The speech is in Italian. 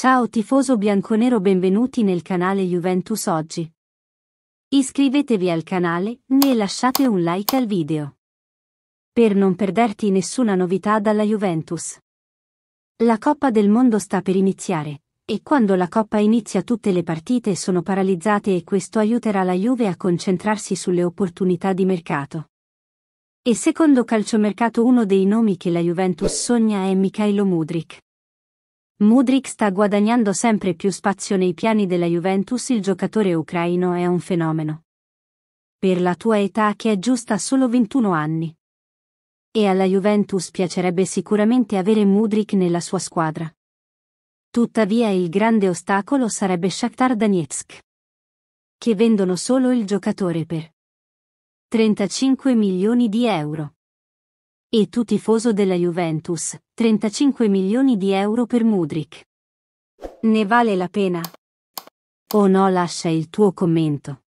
Ciao tifoso bianconero benvenuti nel canale Juventus Oggi. Iscrivetevi al canale e lasciate un like al video. Per non perderti nessuna novità dalla Juventus. La Coppa del Mondo sta per iniziare, e quando la Coppa inizia tutte le partite sono paralizzate e questo aiuterà la Juve a concentrarsi sulle opportunità di mercato. E secondo calciomercato uno dei nomi che la Juventus sogna è Mikhailo Mudrik. Mudrik sta guadagnando sempre più spazio nei piani della Juventus, il giocatore ucraino è un fenomeno. Per la tua età che è giusta solo 21 anni. E alla Juventus piacerebbe sicuramente avere Mudrik nella sua squadra. Tuttavia il grande ostacolo sarebbe Shakhtar Donetsk. Che vendono solo il giocatore per 35 milioni di euro. E tu tifoso della Juventus, 35 milioni di euro per Mudrik. Ne vale la pena? O no lascia il tuo commento.